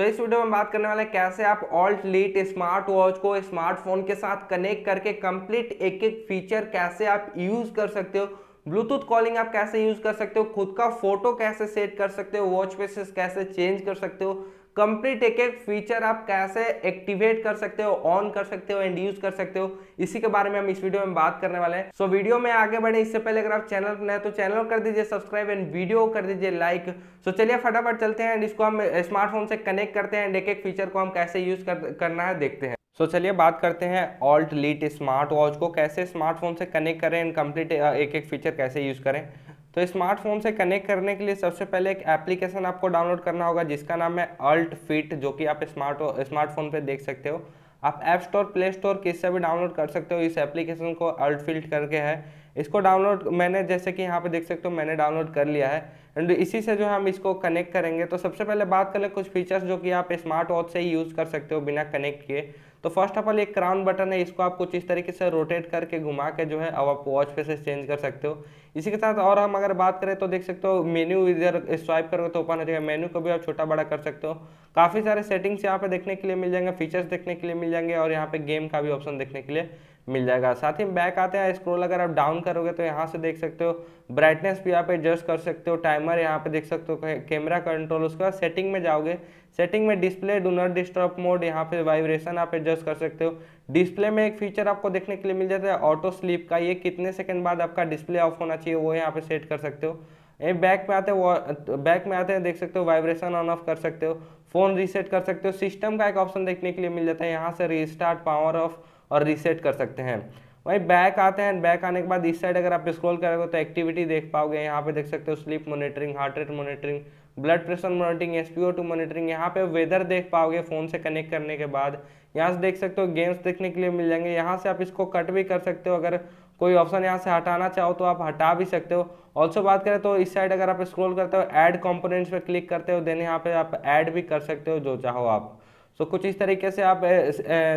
सो so, इस video में बात करने वाले हैं कैसे आप ऑल्ट लीट स्मार्ट वॉच को स्मार्टफोन के साथ कनेक्ट करके कंप्लीट एक एक फीचर कैसे आप यूज़ कर सकते हो ब्लूटूथ कॉलिंग आप कैसे यूज़ कर सकते हो खुद का फोटो कैसे सेट कर सकते हो वॉच फेसेस कैसे चेंज कर सकते हो कंप्लीट एक एक फीचर आप कैसे एक्टिवेट कर सकते हो ऑन कर सकते हो एंड यूज कर सकते हो इसी के बारे में हम इस वीडियो में बात करने वाले हैं सो so, वीडियो में आगे बढ़े इससे पहले अगर आप चैनल पर नए तो चैनल कर दीजिए सब्सक्राइब एंड वीडियो कर दीजिए लाइक सो चलिए फटाफट चलते हैं एंड इसको हम स्मार्टफोन से कनेक्ट करते हैं एंड एक एक फीचर को हम कैसे यूज कर, करना है देखते हैं सो चलिए बात करते हैं ऑल्ट लीट स्मार्ट वॉच को कैसे स्मार्टफोन से कनेक्ट करें एंड कंप्लीट एक एक फीचर कैसे यूज़ करें तो स्मार्टफोन से कनेक्ट करने के लिए सबसे पहले एक एप्लीकेशन आपको डाउनलोड करना होगा जिसका नाम है अल्ट फिट जो कि आप स्मार्ट स्मार्टफोन पे देख सकते हो आप ऐप स्टोर प्ले स्टोर किससे भी डाउनलोड कर सकते हो इस एप्लीकेशन को अल्ट फिल्ट करके है इसको डाउनलोड मैंने जैसे कि यहाँ पे देख सकते हो मैंने डाउनलोड कर लिया है एंड इसी से जो है हम इसको कनेक्ट करेंगे तो सबसे पहले बात कर ले कुछ फीचर्स जो कि आप स्मार्ट वॉच से ही यूज़ कर सकते हो बिना कनेक्ट किए तो फर्स्ट ऑफ ऑल एक क्राउन बटन है इसको आप कुछ इस तरीके से रोटेट करके घुमा के जो है अब आप वॉच फेसेस चेंज कर सकते हो इसी के साथ और हम अगर बात करें तो देख सकते हो मेन्यू इधर स्वाइप करोगे तो ओपन हो जाएगा मेन्यू को भी आप छोटा बड़ा कर सकते हो काफ़ी सारे सेटिंग्स यहाँ पे देखने के लिए मिल जाएंगे फीचर्स देखने के लिए मिल जाएंगे और यहाँ पे गेम का भी ऑप्शन देखने के लिए मिल जाएगा साथ ही बैक आते हैं स्क्रोल अगर आप डाउन करोगे तो यहाँ से देख सकते हो ब्राइटनेस भी यहाँ पे एडजस्ट कर सकते हो टाइमर यहाँ पे देख सकते हो कैमरा कंट्रोल उसका सेटिंग में जाओगे सेटिंग में display do not disturb mode यहाँ पे वाइब्रेशन आप एडजस्ट कर सकते हो डिस्प्ले में एक फीचर आपको देखने के लिए मिल जाता है ऑटो स्लीप का ये कितने सेकंड बाद आपका डिस्प्ले ऑफ होना चाहिए वो यहाँ पे सेट कर सकते हो ये बैक में आते हैं बैक में आते हैं देख सकते हो वाइब्रेशन ऑन ऑफ कर सकते हो फ़ोन रीसेट कर सकते हो सिस्टम का एक ऑप्शन देखने के लिए मिल जाता है यहाँ से रीस्टार्ट पावर ऑफ और रीसेट कर सकते हैं वहीं बैक आते हैं बैक आने के बाद इस साइड अगर आप स्क्रॉल करोगे तो एक्टिविटी देख पाओगे यहाँ पे देख सकते हो sleep monitoring heart rate monitoring blood pressure monitoring S P O two monitoring यहाँ पे वेदर देख पाओगे फ़ोन से कनेक्ट करने के बाद यहाँ से देख सकते हो गेम्स देखने के लिए मिल जाएंगे यहाँ से आप इसको कट भी कर सकते हो अगर कोई ऑप्शन यहाँ से हटाना चाहो तो आप हटा भी सकते हो ऑल्सो बात करें तो इस साइड अगर आप स्क्रॉल करते हो ऐड कंपोनेंट्स पे क्लिक करते हो देन यहाँ पे आप ऐड भी कर सकते हो जो चाहो आप सो कुछ इस तरीके से आप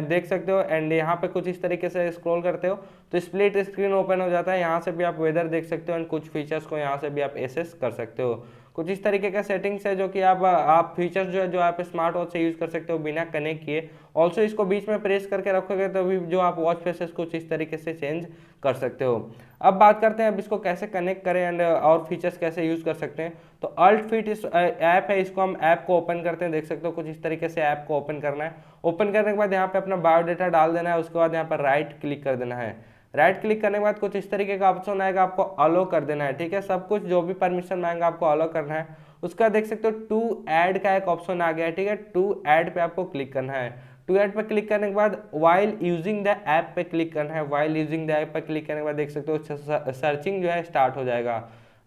देख सकते हो एंड यहाँ पे कुछ इस तरीके से स्क्रॉल करते हो तो स्प्लिट स्क्रीन ओपन हो जाता है यहाँ से भी आप वेदर देख सकते हो एंड कुछ फीचर्स को यहाँ से भी आप एसेस कर सकते हो कुछ इस तरीके का सेटिंग्स है जो कि आप आप फीचर्स जो है जो आप स्मार्ट वॉच से यूज़ कर सकते हो बिना कनेक्ट किए ऑल्सो इसको बीच में प्रेस करके रखोगे तो भी जो आप वॉच फेसेस कुछ इस तरीके से चेंज कर सकते हो अब बात करते हैं अब इसको कैसे कनेक्ट करें एंड और फीचर्स कैसे यूज़ कर सकते हैं तो अल्ट फिट इस ऐप है इसको हम ऐप को ओपन करते हैं देख सकते हो कुछ इस तरीके से ऐप को ओपन करना है ओपन करने के बाद यहाँ पे अपना बायोडाटा डाल देना है उसके बाद यहाँ पर राइट क्लिक कर देना है राइट क्लिक करने के बाद कुछ इस तरीके का ऑप्शन आएगा आपको अलो कर देना है ठीक है सब कुछ जो भी परमिशन मांगा आपको अलो करना है उसका देख सकते हो टू ऐड का एक ऑप्शन आ गया है ठीक है टू ऐड पे आपको क्लिक करना है टू ऐड पे क्लिक करने के बाद वाइल यूजिंग द ऐप पे क्लिक करना है वाइल यूजिंग द ऐप पे क्लिक करने के बाद देख सकते हो अच्छा सर्चिंग जो है स्टार्ट हो जाएगा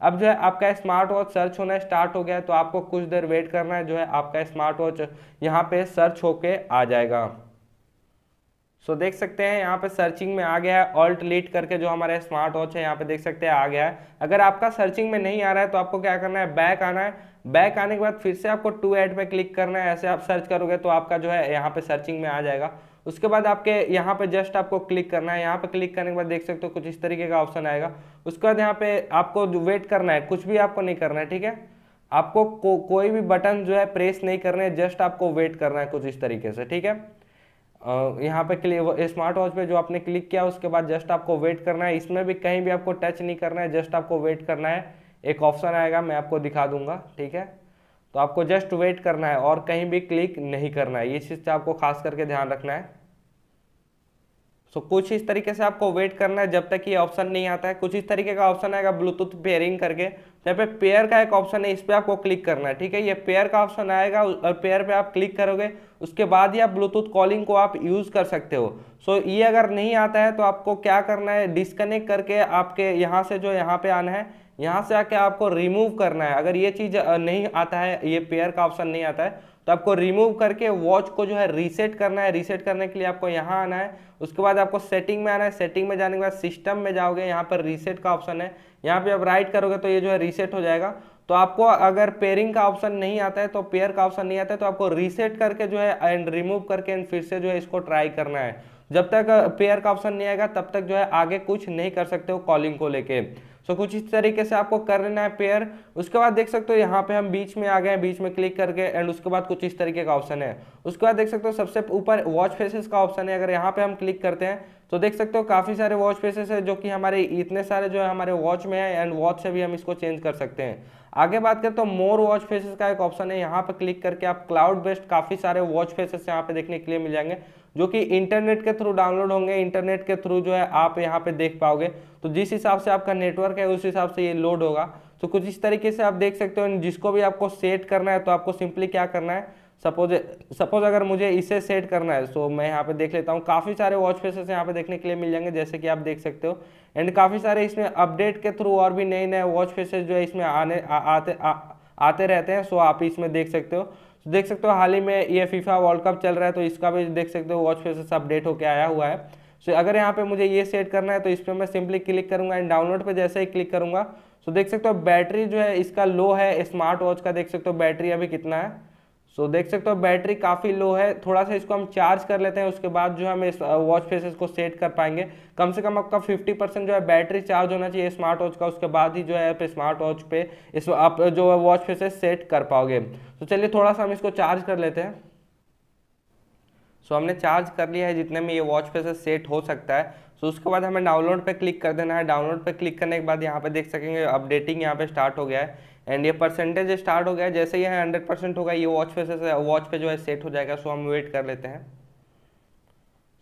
अब जो है आपका स्मार्ट वॉच सर्च होना स्टार्ट हो गया तो आपको कुछ देर वेट करना है जो है आपका स्मार्ट वॉच यहाँ पे सर्च होके आ जाएगा सो so, देख सकते हैं यहाँ पे सर्चिंग में आ गया है ऑल्ट लीट करके जो हमारा स्मार्ट वॉच है यहाँ पे देख सकते हैं आ गया है अगर आपका सर्चिंग में नहीं आ रहा है तो आपको क्या करना है बैक आना है बैक आने के बाद फिर से आपको टू एड पे क्लिक करना है ऐसे आप सर्च करोगे तो आपका जो है यहाँ पे सर्चिंग में आ जाएगा उसके बाद आपके यहाँ पे जस्ट आपको क्लिक करना है यहाँ पे क्लिक करने के बाद देख सकते हो कुछ इस तरीके का ऑप्शन आएगा उसके बाद यहाँ पे आपको वेट करना है कुछ भी आपको नहीं करना है ठीक है आपको को, कोई भी बटन जो है प्रेस नहीं करना है जस्ट आपको वेट करना है कुछ इस तरीके से ठीक है यहाँ पे क्लिक स्मार्ट वॉच पे जो आपने क्लिक किया उसके बाद जस्ट आपको वेट करना है इसमें भी कहीं भी आपको टच नहीं करना है जस्ट आपको वेट करना है एक ऑप्शन आएगा मैं आपको दिखा दूंगा ठीक है तो आपको जस्ट वेट करना है और कहीं भी क्लिक नहीं करना है ये चीज़ आपको खास करके ध्यान रखना है सो कुछ इस तरीके से आपको वेट करना है जब तक ये ऑप्शन नहीं आता है कुछ इस तरीके का ऑप्शन आएगा ब्लूटूथ पेयरिंग करके जहाँ तो पे पेयर का एक ऑप्शन है इस पर आपको क्लिक करना है ठीक है ये पेयर का ऑप्शन आएगा और पेयर पे आप क्लिक करोगे उसके बाद ही आप ब्लूटूथ कॉलिंग को आप यूज़ कर सकते हो सो so, ये अगर नहीं आता है तो आपको क्या करना है डिस्कनेक्ट करके आपके यहाँ से जो यहाँ पे आना है यहाँ से आके आपको रिमूव करना है अगर ये चीज़ नहीं आता है ये पेयर का ऑप्शन नहीं आता है तो आपको रिमूव करके वॉच को जो है रीसेट करना है रीसेट करने के लिए आपको यहाँ आना है उसके बाद आपको सेटिंग में आना है सेटिंग में जाने के बाद सिस्टम में जाओगे यहाँ पर रीसेट का ऑप्शन है यहाँ पे आप राइट करोगे तो ये जो है रीसेट हो जाएगा तो आपको अगर पेयरिंग का ऑप्शन नहीं आता है तो पेयर का ऑप्शन नहीं आता है तो आपको रीसेट करके जो है एंड रिमूव करके एंड फिर से जो है इसको ट्राई करना है जब तक पेयर का ऑप्शन नहीं आएगा तब तक जो है आगे कुछ नहीं कर सकते हो कॉलिंग को लेके सो so, कुछ इस तरीके से आपको कर लेना है पेयर उसके बाद देख सकते हो यहाँ पे हम बीच में आ गए हैं बीच में क्लिक करके एंड उसके बाद कुछ इस तरीके का ऑप्शन है उसके बाद देख सकते हो सबसे ऊपर वॉच फेसेस का ऑप्शन है अगर यहाँ पे हम क्लिक करते हैं तो देख सकते हो काफ़ी सारे वॉच फेसेस है जो कि हमारे इतने सारे जो है हमारे वॉच में है एंड वॉच से भी हम इसको चेंज कर सकते हैं आगे बात करें तो मोर वॉच फेसेस का एक ऑप्शन है यहाँ पर क्लिक करके आप क्लाउड बेस्ड काफ़ी सारे वॉच फेसेस यहाँ पे देखने के लिए मिल जाएंगे जो कि इंटरनेट के थ्रू डाउनलोड होंगे इंटरनेट के थ्रू जो है आप यहाँ पे देख पाओगे तो जिस हिसाब से आपका नेटवर्क है उस हिसाब से ये लोड होगा तो कुछ इस तरीके से आप देख सकते हो जिसको भी आपको सेट करना है तो आपको सिंपली क्या करना है सपोज सपोज अगर मुझे इसे सेट करना है तो मैं यहाँ पे देख लेता हूँ काफ़ी सारे वॉच फेसेस यहाँ पे देखने के लिए मिल जाएंगे जैसे कि आप देख सकते हो एंड काफ़ी सारे इसमें अपडेट के थ्रू और भी नए नए वॉच फेसेस जो है इसमें आने आ, आते आ, आते रहते हैं सो आप इसमें देख सकते हो तो देख सकते हो हाल ही में ये फीफा वर्ल्ड कप चल रहा है तो इसका भी देख सकते हो वॉच फेसेस अपडेट होकर आया हुआ है सो अगर यहाँ पे मुझे ये सेट करना है तो इस पर मैं सिंपली क्लिक करूँगा एंड डाउनलोड पर जैसे ही क्लिक करूँगा सो देख सकते हो बैटरी जो है इसका लो है स्मार्ट वॉच का देख सकते हो बैटरी अभी कितना है सो so, देख सकते हो बैटरी काफ़ी लो है थोड़ा सा इसको हम चार्ज कर लेते हैं उसके बाद जो हम इस वॉच फेसेस को सेट कर पाएंगे कम से कम आपका 50 परसेंट जो है बैटरी चार्ज होना चाहिए स्मार्ट वॉच का उसके बाद ही जो है आप स्मार्ट वॉच पे इस आप जो है वॉच फेसेस सेट कर पाओगे तो चलिए थोड़ा सा हम इसको चार्ज कर लेते हैं सो so, हमने चार्ज कर लिया है जितने में ये वॉच फेसेस सेट हो सकता है सो so, उसके बाद हमें डाउनलोड पर क्लिक कर देना है डाउनलोड पर क्लिक करने के बाद यहाँ पे देख सकेंगे अपडेटिंग यहाँ पे स्टार्ट हो गया है एंड ये परसेंटेज स्टार्ट हो गया जैसे ये हंड्रेड परसेंट होगा ये वॉच पे से वॉच पे जो है सेट हो जाएगा सो हम वेट कर लेते हैं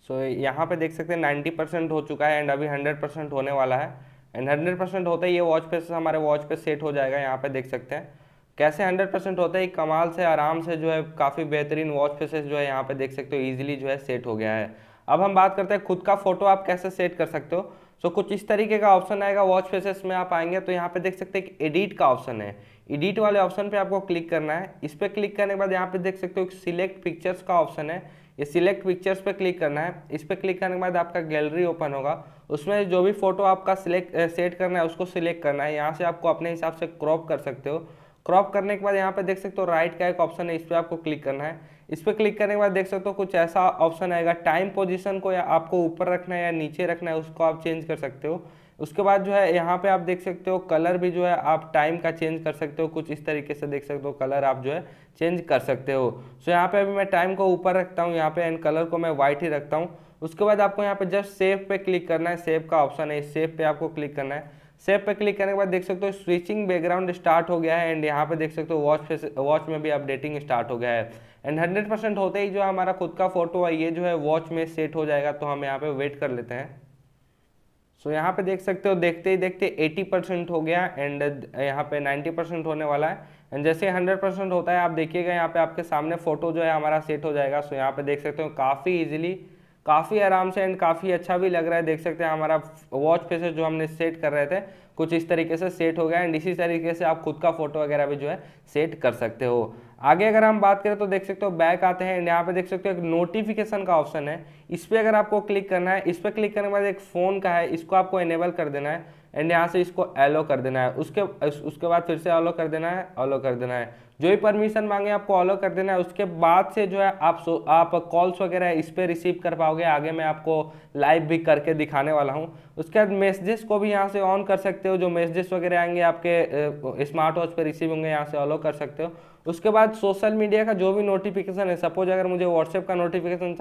सो so, यहाँ पे देख सकते हैं नाइन्टी परसेंट हो चुका है एंड अभी हंड्रेड परसेंट होने वाला है एंड हंड्रेड परसेंट होता है ये वॉच पे से हमारे वॉच पे सेट हो जाएगा यहाँ पे देख सकते हैं कैसे हंड्रेड परसेंट होता है कमाल से आराम से जो है काफ़ी बेहतरीन वॉच फेसेस जो है यहाँ पे देख सकते हो ईजिली जो है सेट हो गया है अब हम बात करते हैं खुद का फ़ोटो आप कैसे सेट कर सकते हो सो कुछ इस तरीके का ऑप्शन आएगा वॉच फेसेस में आप आएंगे तो यहाँ पे देख सकते हैं कि एडिट का ऑप्शन है एडिट वाले ऑप्शन पे आपको क्लिक करना है इस पर क्लिक करने के बाद यहाँ पे देख सकते हो सिलेक्ट पिक्चर्स का ऑप्शन है ये सिलेक्ट पिक्चर्स पे क्लिक करना है इस पर क्लिक करने के बाद आपका गैलरी ओपन होगा उसमें जो भी फोटो आपका सिलेक्ट सेट करना है उसको सिलेक्ट करना है यहाँ से आपको अपने हिसाब से क्रॉप कर सकते हो क्रॉप करने के बाद यहाँ पे देख सकते हो राइट का एक ऑप्शन है इस पर आपको क्लिक करना है इस पर क्लिक करने के बाद देख सकते हो कुछ ऐसा ऑप्शन आएगा टाइम पोजिशन को या आपको ऊपर रखना है या नीचे रखना है उसको आप चेंज कर सकते हो उसके बाद जो है यहाँ पे आप देख सकते हो कलर भी जो है आप टाइम का चेंज कर सकते हो कुछ इस तरीके से देख सकते हो कलर आप जो है चेंज कर सकते हो सो यहाँ पे अभी मैं टाइम को ऊपर रखता हूँ यहाँ पे एंड कलर को मैं वाइट ही रखता हूँ उसके बाद आपको यहाँ पे जस्ट सेव पे क्लिक करना है सेव का ऑप्शन है इस सेव पे आपको क्लिक करना है सेव पे क्लिक करने के बाद देख सकते हो स्विचिंग बैकग्राउंड स्टार्ट हो गया है एंड यहाँ पे देख सकते हो वॉच वॉच में भी अपडेटिंग स्टार्ट हो गया है एंड हंड्रेड परसेंट होते ही जो हमारा खुद का फोटो है ये जो है वॉच में सेट हो जाएगा तो हम यहाँ पे वेट कर लेते हैं सो so, यहाँ पे देख सकते हो देखते ही देखते एटी परसेंट हो गया एंड यहाँ पे नाइन्टी परसेंट होने वाला है एंड जैसे हंड्रेड परसेंट होता है आप देखिएगा यहाँ पे आपके सामने फोटो जो है हमारा सेट हो जाएगा सो so, यहाँ पे देख सकते हो काफ़ी इजिली काफ़ी आराम से एंड काफ़ी अच्छा भी लग रहा है देख सकते हैं हमारा वॉच फेसेस जो हमने सेट कर रहे थे कुछ इस तरीके से सेट हो गया एंड इसी तरीके से आप खुद का फोटो वगैरह भी जो है सेट कर सकते हो आगे अगर हम बात करें तो देख सकते हो बैक आते हैं एंड यहाँ पे देख सकते हो एक नोटिफिकेशन का ऑप्शन है इस पर अगर आपको क्लिक करना है इस पर क्लिक करने के बाद एक फ़ोन का है इसको आपको इनेबल कर देना है एंड यहाँ से इसको एलो कर देना है उसके उसके बाद फिर से ऑलो कर देना है ऑलो कर देना है जो भी परमिशन मांगे आपको ऑलो कर देना है उसके बाद से जो है आप सो आप कॉल्स वगैरह इस पर रिसीव कर पाओगे आगे मैं आपको लाइव भी करके दिखाने वाला हूँ उसके बाद मैसेजेस को भी यहाँ से ऑन कर सकते हो जो मैसेजेस वगैरह आएंगे आपके स्मार्ट वॉच पर रिसीव होंगे यहाँ से ऑलो कर सकते हो उसके बाद सोशल मीडिया का जो भी नोटिफिकेशन है सपोज अगर मुझे व्हाट्सएप का नोटिफिकेशन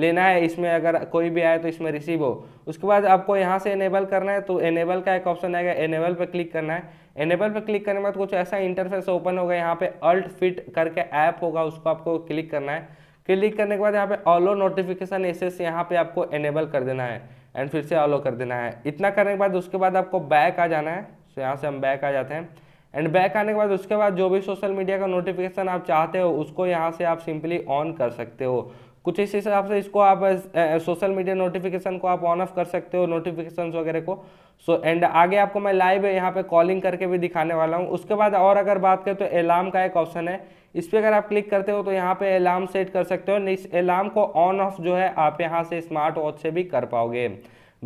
लेना है इसमें अगर कोई भी आए तो इसमें रिसीव हो उसके बाद आपको यहाँ से एनेबल करना है तो एनेबल का एक ऑप्शन आएगा एनेबल पर क्लिक करना है एनेबल पर क्लिक करने के बाद कुछ ऐसा इंटरफेस ओपन होगा यहाँ पे अल्ट फिट करके ऐप होगा उसको आपको क्लिक करना है क्लिक करने के बाद यहाँ पे ऑलो नोटिफिकेशन एस यहाँ पे आपको एनेबल कर देना है एंड फिर से ऑलो कर देना है इतना करने के बाद उसके बाद आपको बैक आ जाना है सो तो यहाँ से हम बैक आ जाते हैं एंड बैक आने के बाद उसके बाद जो भी सोशल मीडिया का नोटिफिकेशन आप चाहते हो उसको यहाँ से आप सिंपली ऑन कर सकते हो कुछ इस हिसाब से इसको आप सोशल मीडिया नोटिफिकेशन को आप ऑन ऑफ कर सकते हो नोटिफिकेशन वगैरह को सो so, एंड आगे आपको मैं लाइव यहाँ पे कॉलिंग करके भी दिखाने वाला हूँ उसके बाद और अगर बात करें तो अलार्म का एक ऑप्शन है इस पर अगर आप क्लिक करते हो तो यहाँ पे अलार्म सेट कर सकते हो इस अलार्म को ऑन ऑफ जो है आप यहाँ से स्मार्ट वॉच से भी कर पाओगे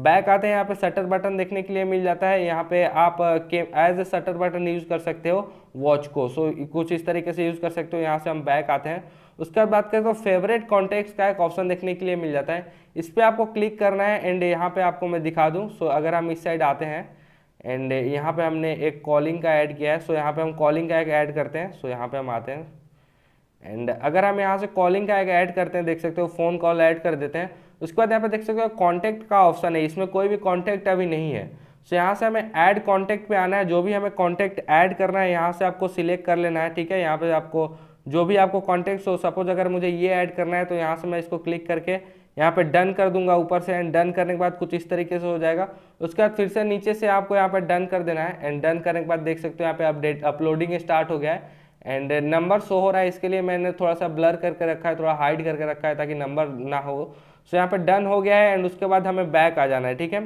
बैक आते हैं यहाँ पे शटर बटन देखने के लिए मिल जाता है यहाँ पे आप as a shutter button use कर सकते हो वॉच को सो so, कुछ इस तरीके से यूज़ कर सकते हो यहाँ से हम बैक आते हैं उसके बाद बात करें तो फेवरेट कॉन्टेक्ट का एक ऑप्शन देखने के लिए मिल जाता है इस पर आपको क्लिक करना है एंड यहाँ पे आपको मैं दिखा दूँ सो so, अगर हम इस साइड आते हैं एंड यहाँ पे हमने एक कॉलिंग का ऐड किया है सो so, यहाँ पे हम कॉलिंग का एक ऐड करते हैं सो so, यहाँ पे हम आते हैं एंड अगर हम यहाँ से कॉलिंग का एक ऐड करते हैं देख सकते हो फ़ोन कॉल ऐड कर देते हैं उसके बाद यहाँ पे देख सकते हो कॉन्टैक्ट का ऑप्शन है इसमें कोई भी कॉन्टैक्ट अभी नहीं है सो so, यहाँ से हमें ऐड कॉन्टैक्ट पे आना है जो भी हमें कॉन्टैक्ट ऐड करना है यहाँ से आपको सिलेक्ट कर लेना है ठीक है यहाँ पे आपको जो भी आपको कॉन्टैक्ट हो सपोज अगर मुझे ये ऐड करना है तो यहाँ से मैं इसको क्लिक करके यहाँ पे डन कर दूंगा ऊपर से एंड डन करने के बाद कुछ इस तरीके से हो जाएगा उसके बाद फिर से नीचे से आपको यहाँ पर डन कर देना है एंड डन करने के बाद देख सकते हो यहाँ पे अपडेट अपलोडिंग स्टार्ट हो गया है एंड नंबर शो हो रहा है इसके लिए मैंने थोड़ा सा ब्लर करके रखा है थोड़ा हाइड करके रखा है ताकि नंबर ना हो सो यहाँ पर डन हो गया है एंड उसके बाद हमें बैक आ जाना है ठीक है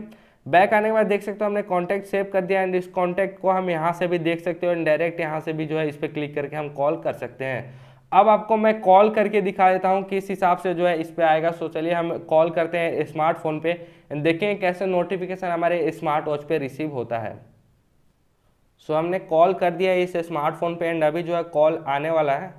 बैक आने के बाद देख सकते हो हमने कॉन्टैक्ट सेव कर दिया एंड इस कॉन्टैक्ट को हम यहाँ से भी देख सकते हो एंड डायरेक्ट यहाँ से भी जो है इस पर क्लिक करके हम कॉल कर सकते हैं अब आपको मैं कॉल करके दिखा देता हूँ किस हिसाब से जो है इस पर आएगा सो चलिए हम कॉल करते हैं स्मार्टफोन पे एंड देखें कैसे नोटिफिकेशन हमारे स्मार्ट वॉच पर रिसीव होता है सो हमने कॉल कर दिया इस स्मार्टफोन पे एंड अभी जो है कॉल आने वाला है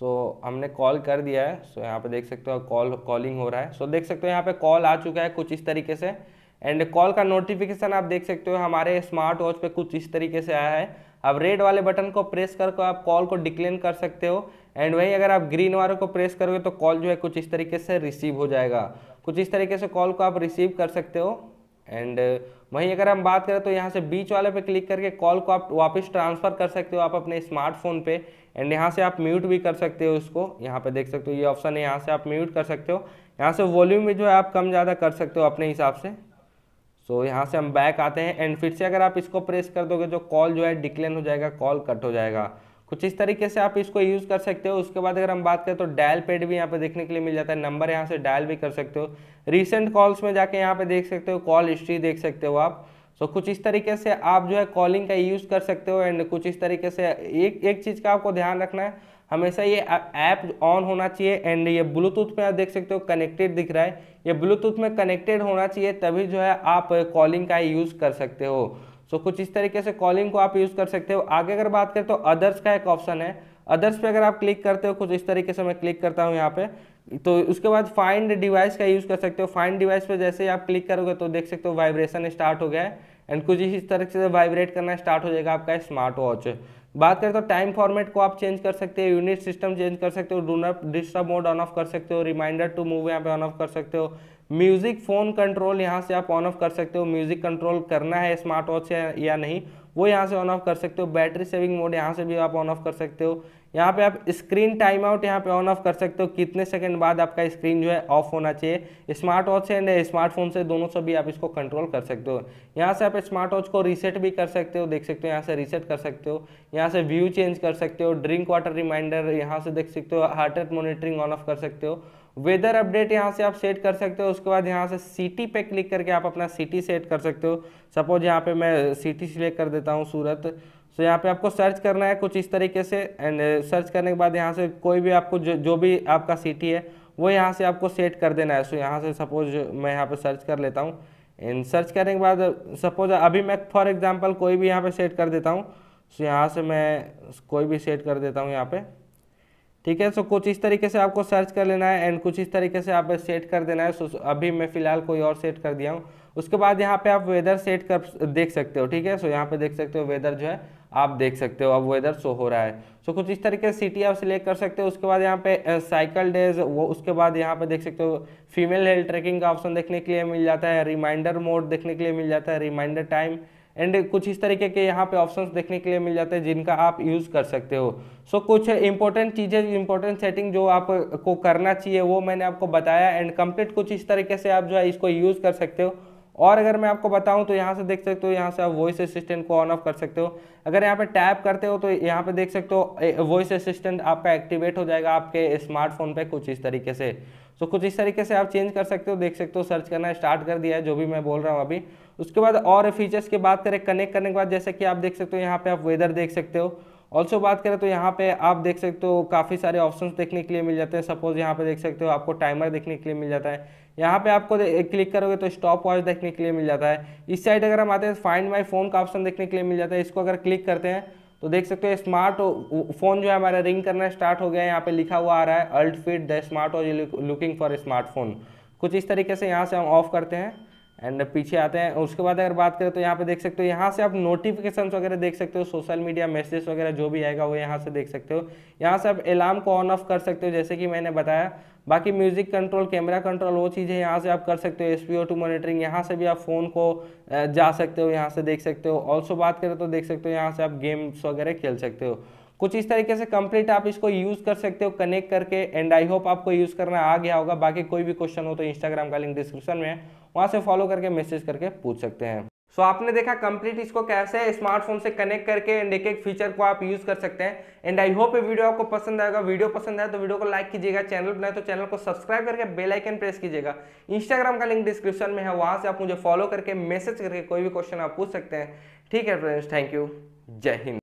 सो so, हमने कॉल कर दिया है सो so, यहाँ पे देख सकते हो कॉल कॉलिंग हो रहा है सो so, देख सकते हो यहाँ पे कॉल आ चुका है कुछ इस तरीके से एंड कॉल का नोटिफिकेशन आप देख सकते हो हमारे स्मार्ट वॉच पे कुछ इस तरीके से आया है अब रेड वाले बटन को प्रेस करके आप कॉल को डिक्लेन कर सकते हो एंड वहीं अगर आप ग्रीन वाले को प्रेस करोगे तो कॉल जो है कुछ इस तरीके से रिसीव हो जाएगा कुछ इस तरीके से कॉल को आप रिसीव कर सकते हो एंड वहीं अगर हम बात करें तो यहाँ से बीच वाले पे क्लिक करके कॉल को आप वापस ट्रांसफ़र कर सकते हो आप अपने स्मार्टफोन पे एंड यहाँ से आप म्यूट भी कर सकते हो उसको यहाँ पे देख सकते हो ये ऑप्शन है यहाँ से आप म्यूट कर सकते हो यहाँ से वॉल्यूम भी जो है आप कम ज़्यादा कर सकते हो अपने हिसाब से सो so, यहाँ से हम बैक आते हैं एंड फिर से अगर आप इसको प्रेस कर दोगे जो तो कॉल जो है डिक्लेन हो जाएगा कॉल कट हो जाएगा कुछ इस तरीके से आप इसको यूज़ कर सकते हो उसके बाद अगर हम बात करें तो डायल पेड भी यहाँ पे देखने के लिए मिल जाता है नंबर यहाँ से डायल भी कर सकते हो रिसेंट कॉल्स में जाके यहाँ पे देख सकते हो कॉल हिस्ट्री देख सकते हो आप सो so, कुछ इस तरीके से आप जो है कॉलिंग का यूज़ कर सकते हो एंड कुछ इस तरीके से एक एक चीज़ का आपको ध्यान रखना है हमेशा ये ऐप ऑन होना चाहिए एंड ये ब्लूटूथ में आप देख सकते हो कनेक्टेड दिख रहा है ये ब्लूटूथ में कनेक्टेड होना चाहिए तभी जो है आप कॉलिंग का यूज़ कर सकते हो सो so, कुछ इस तरीके से कॉलिंग को आप यूज़ कर सकते हो आगे अगर बात करें तो अदर्स का एक ऑप्शन है अदर्स पे अगर आप क्लिक करते हो कुछ इस तरीके से मैं क्लिक करता हूँ यहाँ पे तो उसके बाद फाइंड डिवाइस का यूज़ कर सकते हो फाइंड डिवाइस पे जैसे ही आप क्लिक करोगे तो देख सकते हो वाइब्रेशन स्टार्ट हो गया है एंड कुछ इस तरह से वाइब्रेट करना स्टार्ट हो जाएगा आपका स्मार्ट वॉच बात करें तो टाइम फॉर्मेट को आप चेंज कर सकते हो यूनिट सिस्टम चेंज कर सकते हो do not disturb mode on off कर सकते हो रिमाइंडर टू मूव यहाँ पे ऑन ऑफ कर सकते हो म्यूजिक फोन कंट्रोल यहाँ से आप ऑन ऑफ कर सकते हो म्यूजिक कंट्रोल करना है स्मार्ट वॉच या नहीं वो यहाँ से ऑन ऑफ कर सकते हो बैटरी सेविंग मोड यहाँ से भी आप ऑन ऑफ कर सकते हो यहाँ पे आप स्क्रीन टाइम आउट यहाँ पे ऑन ऑफ कर सकते हो कितने सेकंड बाद आपका स्क्रीन जो है ऑफ होना चाहिए स्मार्ट वॉच से एंड स्मार्टफोन से दोनों से भी आप इसको कंट्रोल कर सकते हो यहाँ से आप स्मार्ट वॉच को रीसेट भी कर सकते हो देख सकते हो यहाँ से रीसेट कर सकते हो यहाँ से व्यू चेंज कर सकते हो ड्रिंक वाटर रिमाइंडर यहाँ से देख सकते हो heart rate monitoring on off कर सकते हो वेदर अपडेट यहाँ से आप सेट कर सकते हो उसके बाद यहाँ से सिटी पे क्लिक करके आप अपना सिटी सेट कर सकते हो सपोज यहाँ पे मैं सिटी सिलेक्ट कर देता हूँ सूरत सो यहाँ पे आपको सर्च करना है कुछ इस तरीके से एंड सर्च uh, करने के बाद यहाँ से कोई भी आपको जो जो भी आपका सिटी है वो यहाँ से आपको सेट कर देना है सो so, यहाँ से सपोज मैं यहाँ पे सर्च कर लेता हूँ एंड सर्च करने के बाद सपोज अभी मैं फॉर एग्जांपल कोई भी यहाँ पे सेट कर देता हूँ सो so, यहाँ से मैं कोई भी सेट कर देता हूँ यहाँ पे ठीक है सो so, कुछ इस तरीके से आपको सर्च कर लेना है एंड कुछ इस तरीके से आप सेट कर देना है सो so, अभी मैं फ़िलहाल कोई और सेट कर दिया हूँ उसके बाद यहाँ पे आप वेदर सेट कर देख सकते हो ठीक है सो यहाँ पे देख सकते हो वेदर जो है आप देख सकते हो अब वेदर शो हो रहा है सो कुछ इस तरीके से सिटी आप सिलेक्ट कर सकते हो उसके बाद यहाँ पे साइकिल डेज वो उसके बाद यहाँ पे देख सकते हो फीमेल हेल्थ ट्रैकिंग का ऑप्शन देखने के लिए मिल जाता है रिमाइंडर मोड देखने के लिए मिल जाता है रिमाइंडर टाइम एंड कुछ इस तरीके के यहाँ पे ऑप्शंस देखने के लिए मिल जाते हैं जिनका आप यूज़ कर सकते हो सो so, कुछ इंपॉर्टेंट चीज़ें इंपॉर्टेंट सेटिंग जो आपको करना चाहिए वो मैंने आपको बताया एंड कंप्लीट कुछ इस तरीके से आप जो है इसको यूज़ कर सकते हो और अगर मैं आपको बताऊं तो यहाँ से देख सकते हो यहाँ से आप वॉइस असिस्टेंट को ऑन ऑफ कर सकते हो अगर यहाँ पे टैप करते हो तो यहाँ पे देख सकते हो वॉइस असिस्टेंट आपका एक्टिवेट हो जाएगा आपके स्मार्टफोन पे कुछ इस तरीके से तो कुछ इस तरीके से आप चेंज कर सकते हो देख सकते हो सर्च करना स्टार्ट कर दिया है जो भी मैं बोल रहा हूँ अभी उसके बाद और फीचर्स की बात करें कनेक्ट करने के बाद जैसे कि आप देख सकते हो यहाँ पे आप वेदर देख सकते हो ऑल्सो बात करें तो यहाँ पे आप देख सकते हो काफ़ी सारे ऑप्शंस देखने के लिए मिल जाते हैं सपोज यहाँ पे देख सकते हो आपको टाइमर देखने के लिए मिल जाता है यहाँ पे आपको क्लिक करोगे तो स्टॉप वॉच देखने के लिए मिल जाता है इस साइड अगर हम आते हैं फाइंड माई फ़ोन का ऑप्शन देखने के लिए मिल जाता है इसको अगर क्लिक करते हैं तो देख सकते हो स्मार्ट फ़ोन जो है हमारा रिंग करना स्टार्ट हो गया है यहाँ पे लिखा हुआ आ रहा है alt fit the smart watch looking for smartphone कुछ इस तरीके से यहाँ से हम ऑफ करते हैं एंड पीछे आते हैं उसके बाद अगर बात करें तो यहाँ पे देख सकते हो यहाँ से आप नोटिफिकेशन वगैरह देख सकते हो सोशल मीडिया मैसेज वगैरह जो भी आएगा वो यहाँ से देख सकते हो यहाँ से आप अलार्म को ऑन ऑफ कर सकते हो जैसे कि मैंने बताया बाकी म्यूजिक कंट्रोल कैमरा कंट्रोल वो चीज़ें यहाँ से आप कर सकते हो S P O two monitoring यहाँ से भी आप फ़ोन को जा सकते हो यहाँ से देख सकते हो ऑल्सो बात करें तो देख सकते हो यहाँ से आप गेम्स वगैरह खेल सकते हो कुछ इस तरीके से कंप्लीट आप इसको यूज़ कर सकते हो कनेक्ट करके एंड आई होप आपको यूज़ करना आ गया होगा बाकी कोई भी क्वेश्चन हो तो इंस्टाग्राम का लिंक डिस्क्रिप्शन में है वहां से फॉलो करके मैसेज करके पूछ सकते हैं सो so, आपने देखा कंप्लीट इसको कैसे स्मार्टफोन से कनेक्ट करके एंड एक एक फीचर को आप यूज़ कर सकते हैं एंड आई होप ये वीडियो आपको पसंद आएगा वीडियो पसंद आए तो वीडियो को लाइक कीजिएगा चैनल बनाए तो चैनल को सब्सक्राइब करके बेल आइकन प्रेस कीजिएगा इंस्टाग्राम का लिंक डिस्क्रिप्शन में है वहाँ से आप मुझे फॉलो करके मैसेज करके कोई भी क्वेश्चन आप पूछ सकते हैं ठीक है फ्रेंड्स थैंक यू जय हिंद